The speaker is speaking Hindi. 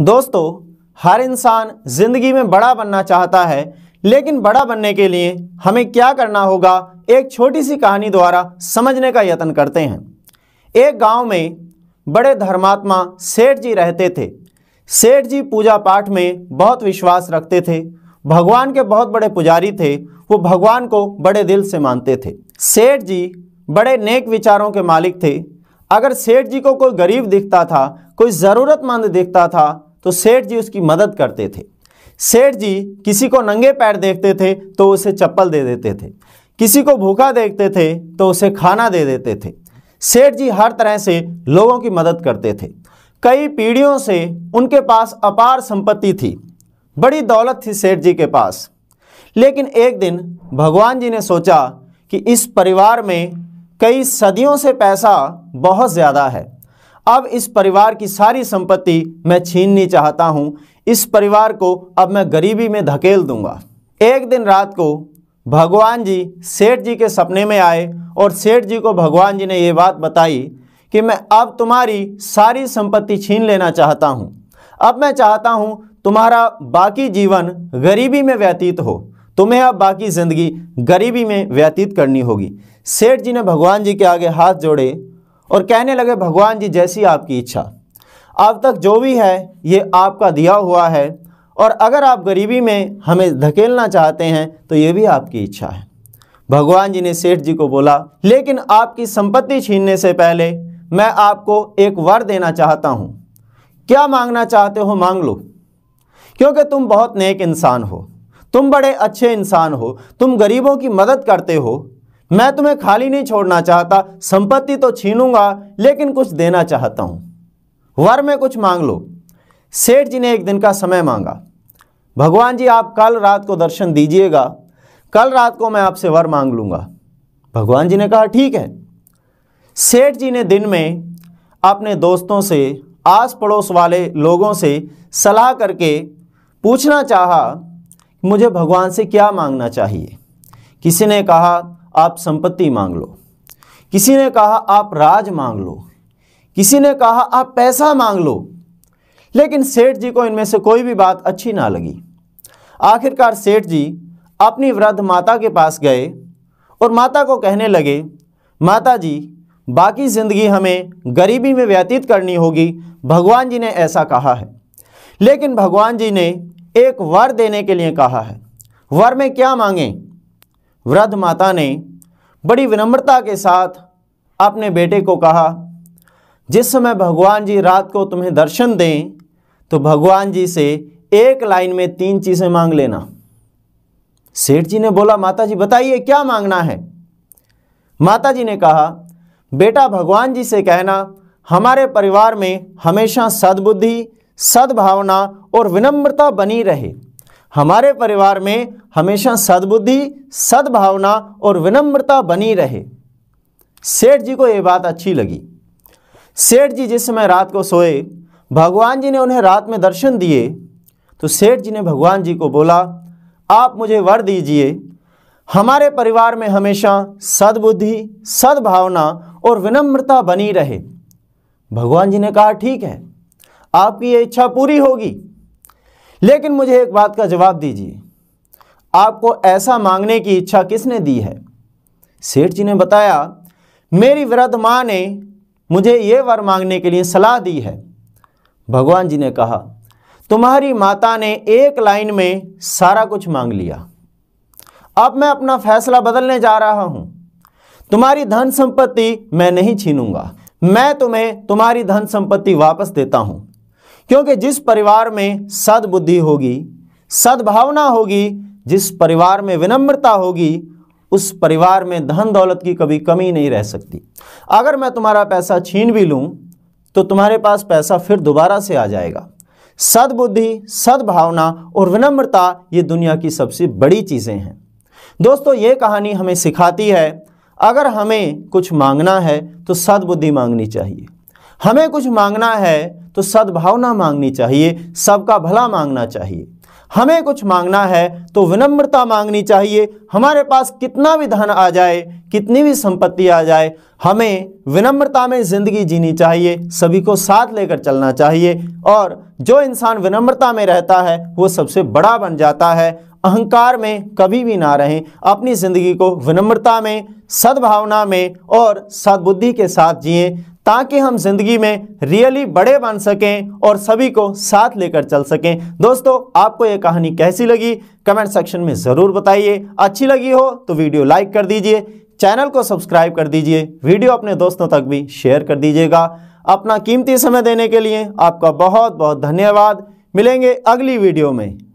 दोस्तों हर इंसान ज़िंदगी में बड़ा बनना चाहता है लेकिन बड़ा बनने के लिए हमें क्या करना होगा एक छोटी सी कहानी द्वारा समझने का यत्न करते हैं एक गांव में बड़े धर्मात्मा सेठ जी रहते थे सेठ जी पूजा पाठ में बहुत विश्वास रखते थे भगवान के बहुत बड़े पुजारी थे वो भगवान को बड़े दिल से मानते थे सेठ जी बड़े नेक विचारों के मालिक थे अगर सेठ जी को कोई गरीब दिखता था कोई ज़रूरतमंद दिखता था तो सेठ जी उसकी मदद करते थे सेठ जी किसी को नंगे पैर देखते थे तो उसे चप्पल दे देते थे किसी को भूखा देखते थे तो उसे खाना दे देते थे सेठ जी हर तरह से लोगों की मदद करते थे कई पीढ़ियों से उनके पास अपार संपत्ति थी बड़ी दौलत थी सेठ जी के पास लेकिन एक दिन भगवान जी ने सोचा कि इस परिवार में कई सदियों से पैसा बहुत ज़्यादा है अब इस परिवार की सारी संपत्ति मैं छीननी चाहता हूँ इस परिवार को अब मैं गरीबी में धकेल दूंगा एक दिन रात को भगवान जी सेठ जी के सपने में आए और सेठ जी को भगवान जी ने ये बात बताई कि मैं अब तुम्हारी सारी संपत्ति छीन लेना चाहता हूँ अब मैं चाहता हूँ तुम्हारा बाकी जीवन गरीबी में व्यतीत हो तुम्हें अब बाकी ज़िंदगी गरीबी में व्यतीत करनी होगी सेठ जी ने भगवान जी के आगे हाथ जोड़े और कहने लगे भगवान जी जैसी आपकी इच्छा अब तक जो भी है ये आपका दिया हुआ है और अगर आप गरीबी में हमें धकेलना चाहते हैं तो ये भी आपकी इच्छा है भगवान जी ने सेठ जी को बोला लेकिन आपकी संपत्ति छीनने से पहले मैं आपको एक वर देना चाहता हूँ क्या मांगना चाहते हो मांग लो क्योंकि तुम बहुत नेक इंसान हो तुम बड़े अच्छे इंसान हो तुम गरीबों की मदद करते हो मैं तुम्हें खाली नहीं छोड़ना चाहता संपत्ति तो छीनूंगा लेकिन कुछ देना चाहता हूं वर में कुछ मांग लो सेठ जी ने एक दिन का समय मांगा भगवान जी आप कल रात को दर्शन दीजिएगा कल रात को मैं आपसे वर मांग लूँगा भगवान जी ने कहा ठीक है सेठ जी ने दिन में अपने दोस्तों से आस पड़ोस वाले लोगों से सलाह करके पूछना चाहा मुझे भगवान से क्या मांगना चाहिए किसी ने कहा आप संपत्ति मांग लो किसी ने कहा आप राज मांग लो किसी ने कहा आप पैसा मांग लो लेकिन सेठ जी को इनमें से कोई भी बात अच्छी ना लगी आखिरकार सेठ जी अपनी वृद्ध माता के पास गए और माता को कहने लगे माता जी बाकी ज़िंदगी हमें गरीबी में व्यतीत करनी होगी भगवान जी ने ऐसा कहा है लेकिन भगवान जी ने एक वर देने के लिए कहा है वर में क्या मांगें वृद्ध माता ने बड़ी विनम्रता के साथ अपने बेटे को कहा जिस समय भगवान जी रात को तुम्हें दर्शन दें तो भगवान जी से एक लाइन में तीन चीज़ें मांग लेना सेठ जी ने बोला माता जी बताइए क्या मांगना है माता जी ने कहा बेटा भगवान जी से कहना हमारे परिवार में हमेशा सद्बुद्धि सद्भावना और विनम्रता बनी रहे हमारे परिवार में हमेशा सद्बुद्धि सद्भावना और विनम्रता बनी रहे सेठ जी को ये बात अच्छी लगी सेठ जी जिस समय रात को सोए भगवान जी ने उन्हें रात में दर्शन दिए तो सेठ जी ने भगवान जी को बोला आप मुझे वर दीजिए हमारे परिवार में हमेशा सद्बुद्धि सद्भावना और विनम्रता बनी रहे भगवान जी ने कहा ठीक है आपकी ये इच्छा पूरी होगी लेकिन मुझे एक बात का जवाब दीजिए आपको ऐसा मांगने की इच्छा किसने दी है सेठ जी ने बताया मेरी वृद्ध माँ ने मुझे ये वर मांगने के लिए सलाह दी है भगवान जी ने कहा तुम्हारी माता ने एक लाइन में सारा कुछ मांग लिया अब मैं अपना फैसला बदलने जा रहा हूं तुम्हारी धन संपत्ति मैं नहीं छीनूंगा मैं तुम्हें तुम्हारी धन संपत्ति वापस देता हूं क्योंकि जिस परिवार में सद्बुद्धि होगी सद्भावना होगी जिस परिवार में विनम्रता होगी उस परिवार में धन दौलत की कभी कमी नहीं रह सकती अगर मैं तुम्हारा पैसा छीन भी लूँ तो तुम्हारे पास पैसा फिर दोबारा से आ जाएगा सद्बुद्धि सद्भावना और विनम्रता ये दुनिया की सबसे बड़ी चीज़ें हैं दोस्तों ये कहानी हमें सिखाती है अगर हमें कुछ मांगना है तो सद्बुद्धि मांगनी चाहिए हमें कुछ मांगना है तो सद्भावना मांगनी चाहिए सबका भला मांगना चाहिए हमें कुछ मांगना है तो विनम्रता मांगनी चाहिए हमारे पास कितना भी धन आ जाए कितनी भी संपत्ति आ जाए हमें विनम्रता में ज़िंदगी जीनी चाहिए सभी को साथ लेकर चलना चाहिए और जो इंसान विनम्रता में रहता है वो सबसे बड़ा बन जाता है अहंकार में कभी भी ना रहें अपनी ज़िंदगी को विनम्रता में सद्भावना में और सद्बुद्धि के साथ जिए ताकि हम जिंदगी में रियली बड़े बन सकें और सभी को साथ लेकर चल सकें दोस्तों आपको ये कहानी कैसी लगी कमेंट सेक्शन में ज़रूर बताइए अच्छी लगी हो तो वीडियो लाइक कर दीजिए चैनल को सब्सक्राइब कर दीजिए वीडियो अपने दोस्तों तक भी शेयर कर दीजिएगा अपना कीमती समय देने के लिए आपका बहुत बहुत धन्यवाद मिलेंगे अगली वीडियो में